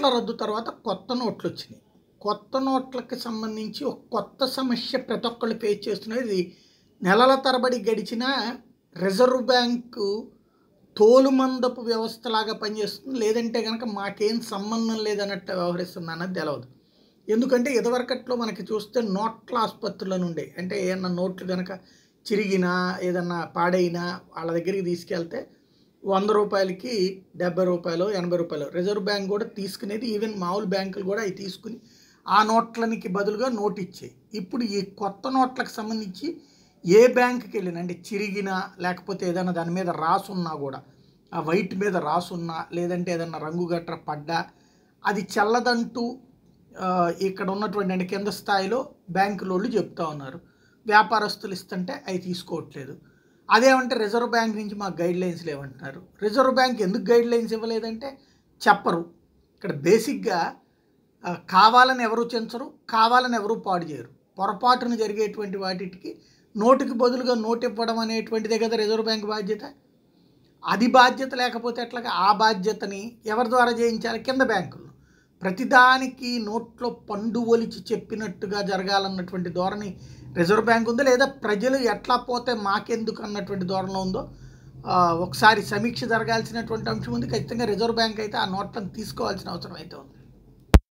నోట్ల రద్దు తర్వాత కొత్త నోట్లు వచ్చినాయి కొత్త నోట్లకి సంబంధించి ఒక కొత్త సమస్య ప్రతి ఒక్కళ్ళు ఫేస్ చేస్తున్నది నెలల తరబడి గడిచిన రిజర్వ్ బ్యాంకు తోలుమందపు వ్యవస్థలాగా పనిచేస్తుంది లేదంటే కనుక మాకేం సంబంధం లేదన్నట్టు వ్యవహరిస్తుంది అన్నది తెలవదు ఎందుకంటే ఇదివరకట్లో మనకి చూస్తే నోట్ల ఆసుపత్రుల నుండే అంటే ఏమన్నా నోట్లు కనుక చిరిగినా ఏదన్నా పాడైనా వాళ్ళ దగ్గరికి తీసుకెళ్తే వంద రూపాయలకి డెబ్బై రూపాయలు ఎనభై రూపాయలు రిజర్వ్ బ్యాంక్ కూడా తీసుకునేది ఈవెన్ మామూలు బ్యాంకులు కూడా అవి తీసుకుని ఆ నోట్లనికి బదులుగా నోట్ ఇచ్చాయి ఇప్పుడు ఈ కొత్త నోట్లకు సంబంధించి ఏ బ్యాంకుకి వెళ్ళినా అంటే చిరిగినా లేకపోతే ఏదైనా దాని మీద రాసున్నా కూడా ఆ వైట్ మీద రాసున్నా లేదంటే ఏదైనా రంగు గట్ర పడ్డా అది చల్లదంటూ ఇక్కడ ఉన్నటువంటి అంటే కింద స్థాయిలో బ్యాంకులోళ్ళు చెప్తా ఉన్నారు వ్యాపారస్తులు ఇస్తుంటే అవి తీసుకోవట్లేదు అదేమంటే రిజర్వ్ బ్యాంక్ నుంచి మాకు గైడ్ లైన్స్ లేవంటున్నారు రిజర్వ్ బ్యాంక్ ఎందుకు గైడ్ లైన్స్ ఇవ్వలేదంటే చెప్పరు ఇక్కడ బేసిక్గా కావాలని ఎవరు చెంచరు కావాలని ఎవరు పాడు చేయరు పొరపాటును జరిగేటువంటి వాటికి నోటుకి బదులుగా నోటు ఇవ్వడం అనేటువంటిదే కదా రిజర్వ్ బ్యాంక్ బాధ్యత అది బాధ్యత లేకపోతే ఎట్లాగా ఆ బాధ్యతని ఎవరి ద్వారా చేయించాలి కింద బ్యాంకులు ప్రతిదానికి నోట్లో పండు ఒలిచి చెప్పినట్టుగా జరగాలన్నటువంటి ధోరణి రిజర్వ్ బ్యాంక్ ఉందో లేదా ప్రజలు ఎట్లా పోతే మాకెందుకు అన్నటువంటి ధోరణిలో ఉందో ఒకసారి సమీక్ష జరగాల్సినటువంటి అంశం ఉంది ఖచ్చితంగా రిజర్వ్ బ్యాంక్ అయితే ఆ నోట్లను తీసుకోవాల్సిన అవసరం అయితే ఉంది